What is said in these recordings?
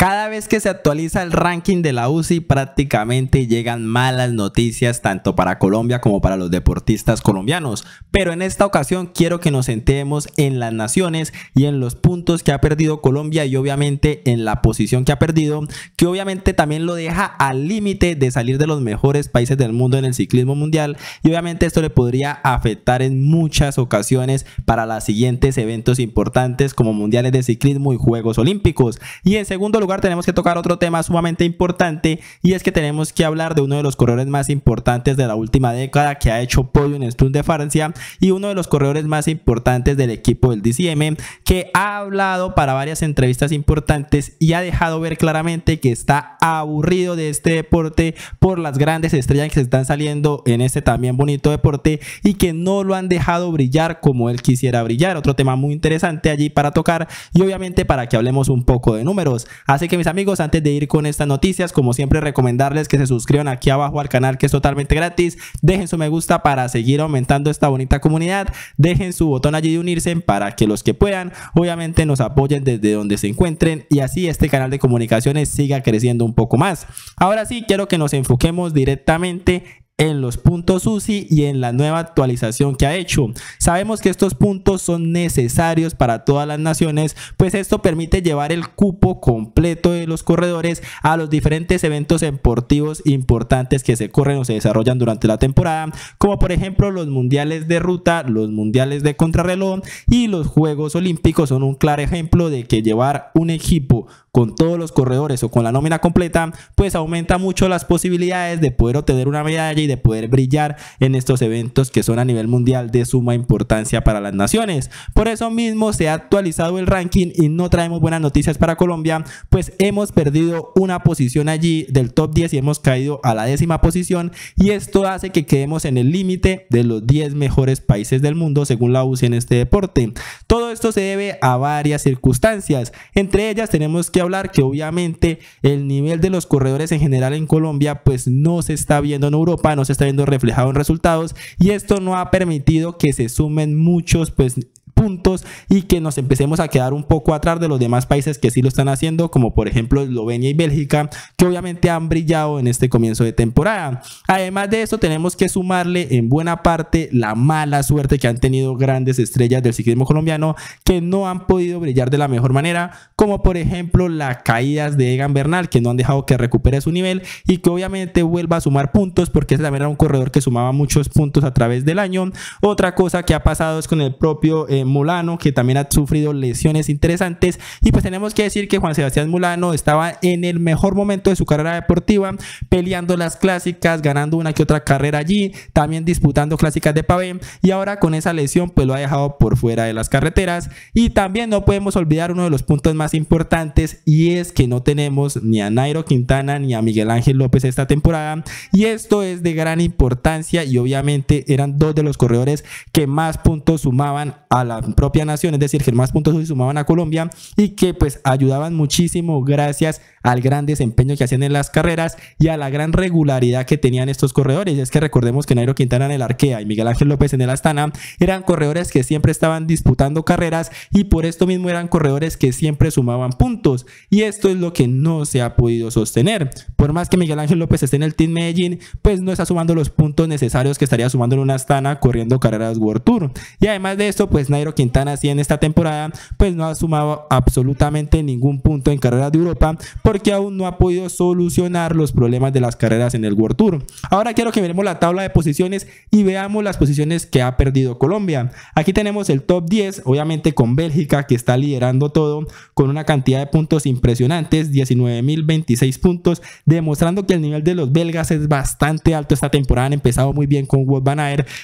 Cada vez que se actualiza el ranking de la UCI prácticamente llegan malas noticias tanto para Colombia como para los deportistas colombianos. Pero en esta ocasión quiero que nos sentemos en las naciones y en los puntos que ha perdido Colombia y obviamente en la posición que ha perdido, que obviamente también lo deja al límite de salir de los mejores países del mundo en el ciclismo mundial y obviamente esto le podría afectar en muchas ocasiones para los siguientes eventos importantes como mundiales de ciclismo y Juegos Olímpicos. Y en segundo lugar, tenemos que tocar otro tema sumamente importante y es que tenemos que hablar de uno de los corredores más importantes de la última década que ha hecho podio en el de Francia y uno de los corredores más importantes del equipo del DCM que ha hablado para varias entrevistas importantes y ha dejado ver claramente que está aburrido de este deporte por las grandes estrellas que se están saliendo en este también bonito deporte y que no lo han dejado brillar como él quisiera brillar. Otro tema muy interesante allí para tocar y obviamente para que hablemos un poco de números. Así que mis amigos, antes de ir con estas noticias, como siempre recomendarles que se suscriban aquí abajo al canal que es totalmente gratis. Dejen su me gusta para seguir aumentando esta bonita comunidad. Dejen su botón allí de unirse para que los que puedan, obviamente nos apoyen desde donde se encuentren y así este canal de comunicaciones siga creciendo un poco más. Ahora sí, quiero que nos enfoquemos directamente en los puntos UCI y en la nueva actualización que ha hecho. Sabemos que estos puntos son necesarios para todas las naciones, pues esto permite llevar el cupo completo de los corredores a los diferentes eventos deportivos importantes que se corren o se desarrollan durante la temporada, como por ejemplo los mundiales de ruta, los mundiales de contrarreloj y los Juegos Olímpicos son un claro ejemplo de que llevar un equipo con todos los corredores o con la nómina completa, pues aumenta mucho las posibilidades de poder obtener una medalla de poder brillar en estos eventos que son a nivel mundial de suma importancia para las naciones. Por eso mismo se ha actualizado el ranking y no traemos buenas noticias para Colombia, pues hemos perdido una posición allí del top 10 y hemos caído a la décima posición y esto hace que quedemos en el límite de los 10 mejores países del mundo según la UCI en este deporte. Todo esto se debe a varias circunstancias, entre ellas tenemos que hablar que obviamente el nivel de los corredores en general en Colombia pues no se está viendo en Europa, no se está viendo reflejado en resultados y esto no ha permitido que se sumen muchos pues puntos y que nos empecemos a quedar un poco atrás de los demás países que sí lo están haciendo, como por ejemplo Eslovenia y Bélgica, que obviamente han brillado en este comienzo de temporada. Además de eso, tenemos que sumarle en buena parte la mala suerte que han tenido grandes estrellas del ciclismo colombiano que no han podido brillar de la mejor manera, como por ejemplo las caídas de Egan Bernal, que no han dejado que recupere su nivel y que obviamente vuelva a sumar puntos, porque es también verdad un corredor que sumaba muchos puntos a través del año. Otra cosa que ha pasado es con el propio eh, Mulano, que también ha sufrido lesiones interesantes. Y pues tenemos que decir que Juan Sebastián Mulano estaba en el mejor momento de su carrera deportiva, peleando las clásicas, ganando una que otra carrera allí, también disputando clásicas de pavé. Y ahora con esa lesión, pues lo ha dejado por fuera de las carreteras. Y también no podemos olvidar uno de los puntos más importantes, y es que no tenemos ni a Nairo Quintana ni a Miguel Ángel López esta temporada. Y esto es de gran importancia, y obviamente eran dos de los corredores que más puntos sumaban a la propia nación, es decir, que más puntos se sumaban a Colombia y que pues ayudaban muchísimo gracias al gran desempeño que hacían en las carreras y a la gran regularidad que tenían estos corredores. Y es que recordemos que Nairo Quintana en el Arkea y Miguel Ángel López en el Astana eran corredores que siempre estaban disputando carreras y por esto mismo eran corredores que siempre sumaban puntos. Y esto es lo que no se ha podido sostener. Por más que Miguel Ángel López esté en el Team Medellín, pues no está sumando los puntos necesarios que estaría sumando en una Astana corriendo carreras World Tour. Y además de esto, pues Nairo Quintana sí en esta temporada, pues no ha sumado absolutamente ningún punto en carreras de Europa porque aún no ha podido solucionar los problemas de las carreras en el World Tour. Ahora quiero que veremos la tabla de posiciones y veamos las posiciones que ha perdido Colombia. Aquí tenemos el top 10, obviamente con Bélgica que está liderando todo con una cantidad de puntos impresionantes, 19.026 puntos, demostrando que el nivel de los belgas es bastante alto esta temporada. Han empezado muy bien con World Van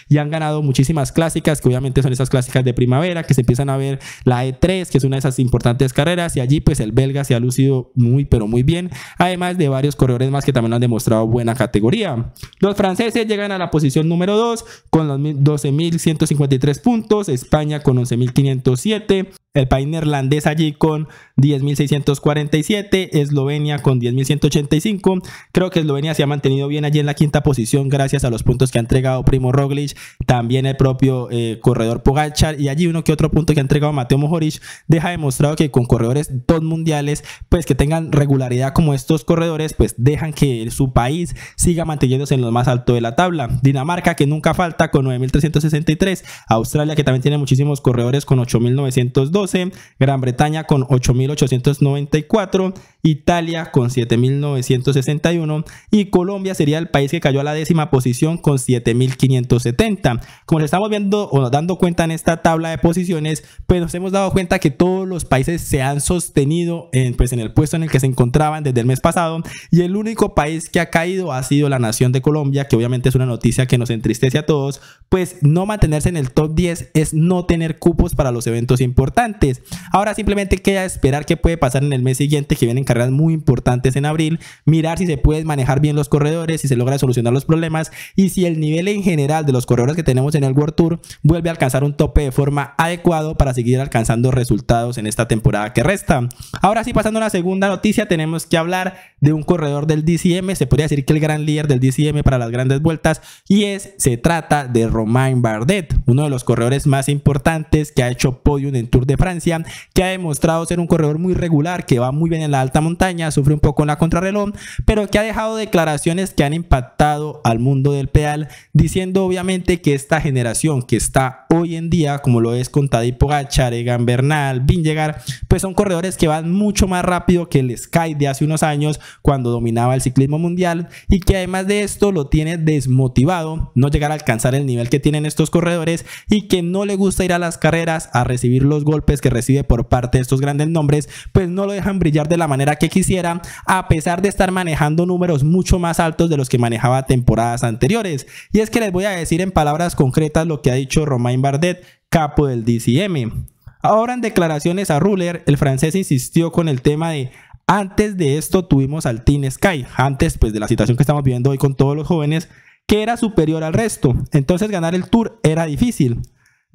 y han ganado muchísimas clásicas, que obviamente son esas clásicas de prima que se empiezan a ver la E3, que es una de esas importantes carreras, y allí pues el belga se ha lucido muy, pero muy bien, además de varios corredores más que también han demostrado buena categoría. Los franceses llegan a la posición número 2 con los 12.153 puntos, España con 11.507, el país neerlandés allí con 10.647, Eslovenia con 10.185. Creo que Eslovenia se ha mantenido bien allí en la quinta posición gracias a los puntos que ha entregado Primo Roglic, también el propio eh, corredor Pogachar y allí y uno que otro punto que ha entregado Mateo Mojorich deja demostrado que con corredores dos mundiales, pues que tengan regularidad como estos corredores, pues dejan que su país siga manteniéndose en lo más alto de la tabla. Dinamarca que nunca falta con 9.363, Australia que también tiene muchísimos corredores con 8.912, Gran Bretaña con 8.894. Italia con 7.961 y Colombia sería el país que cayó a la décima posición con 7.570. Como les estamos viendo o dando cuenta en esta tabla de posiciones, pues nos hemos dado cuenta que todos los países se han sostenido en, pues, en el puesto en el que se encontraban desde el mes pasado y el único país que ha caído ha sido la nación de Colombia, que obviamente es una noticia que nos entristece a todos, pues no mantenerse en el top 10 es no tener cupos para los eventos importantes. Ahora simplemente queda esperar qué puede pasar en el mes siguiente que vienen muy importantes en abril, mirar si se puede manejar bien los corredores, si se logra solucionar los problemas y si el nivel en general de los corredores que tenemos en el World Tour vuelve a alcanzar un tope de forma adecuado para seguir alcanzando resultados en esta temporada que resta. Ahora sí, pasando a la segunda noticia, tenemos que hablar de un corredor del DCM, se podría decir que el gran líder del DCM para las grandes vueltas y es, se trata de Romain Bardet, uno de los corredores más importantes que ha hecho podium en Tour de Francia, que ha demostrado ser un corredor muy regular, que va muy bien en la alta montaña, sufre un poco en la contrarreloj, pero que ha dejado declaraciones que han impactado al mundo del pedal, diciendo obviamente que esta generación que está hoy en día, como lo es con Tadipo Pogacar, Egan Bernal, Vingegaard, pues son corredores que van mucho más rápido que el Sky de hace unos años cuando dominaba el ciclismo mundial y que además de esto lo tiene desmotivado no llegar a alcanzar el nivel que tienen estos corredores y que no le gusta ir a las carreras a recibir los golpes que recibe por parte de estos grandes nombres, pues no lo dejan brillar de la manera que quisiera, a pesar de estar manejando números mucho más altos de los que manejaba temporadas anteriores. Y es que les voy a decir en palabras concretas lo que ha dicho Romain Bardet, capo del DCM. Ahora en declaraciones a Ruler, el francés insistió con el tema de antes de esto tuvimos al Team Sky, antes pues de la situación que estamos viviendo hoy con todos los jóvenes, que era superior al resto. Entonces ganar el tour era difícil.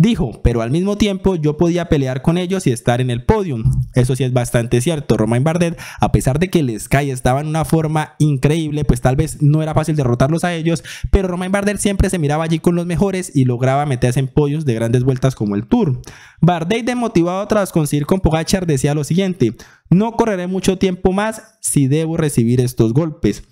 Dijo, pero al mismo tiempo yo podía pelear con ellos y estar en el podium. Eso sí es bastante cierto. Romain Bardet, a pesar de que el Sky estaba en una forma increíble, pues tal vez no era fácil derrotarlos a ellos, pero Romain Bardet siempre se miraba allí con los mejores y lograba meterse en podios de grandes vueltas como el Tour. Bardet, demotivado tras conseguir con Pogachar, decía lo siguiente: No correré mucho tiempo más si debo recibir estos golpes.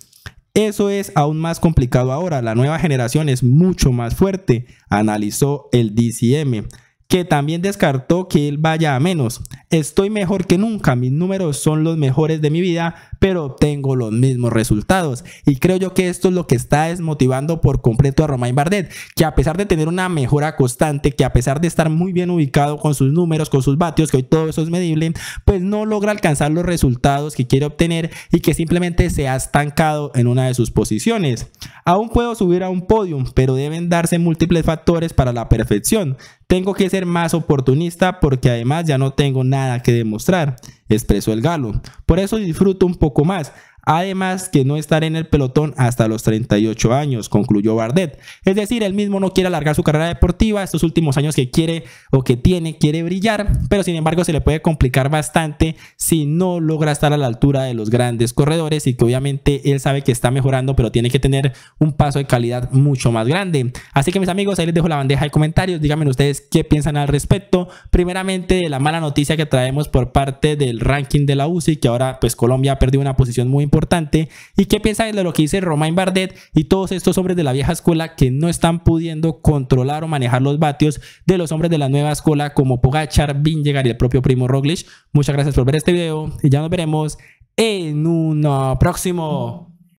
Eso es aún más complicado ahora, la nueva generación es mucho más fuerte, analizó el DCM, que también descartó que él vaya a menos. Estoy mejor que nunca, mis números son los mejores de mi vida, pero obtengo los mismos resultados. Y creo yo que esto es lo que está desmotivando por completo a Romain Bardet, que a pesar de tener una mejora constante, que a pesar de estar muy bien ubicado con sus números, con sus vatios, que hoy todo eso es medible, pues no logra alcanzar los resultados que quiere obtener y que simplemente se ha estancado en una de sus posiciones. Aún puedo subir a un podium, pero deben darse múltiples factores para la perfección. Tengo que ser más oportunista porque además ya no tengo nada que demostrar expresó el galo. Por eso disfruto un poco más además que no estar en el pelotón hasta los 38 años, concluyó Bardet. Es decir, él mismo no quiere alargar su carrera deportiva, estos últimos años que quiere o que tiene, quiere brillar, pero sin embargo se le puede complicar bastante si no logra estar a la altura de los grandes corredores y que obviamente él sabe que está mejorando, pero tiene que tener un paso de calidad mucho más grande. Así que mis amigos, ahí les dejo la bandeja de comentarios, díganme ustedes qué piensan al respecto. Primeramente, de la mala noticia que traemos por parte del ranking de la UCI, que ahora pues Colombia ha perdido una posición muy importante importante. ¿Y qué piensan de lo que dice Romain Bardet y todos estos hombres de la vieja escuela que no están pudiendo controlar o manejar los vatios de los hombres de la nueva escuela como Pogachar, Vingegaard y el propio primo Roglic? Muchas gracias por ver este video y ya nos veremos en un próximo.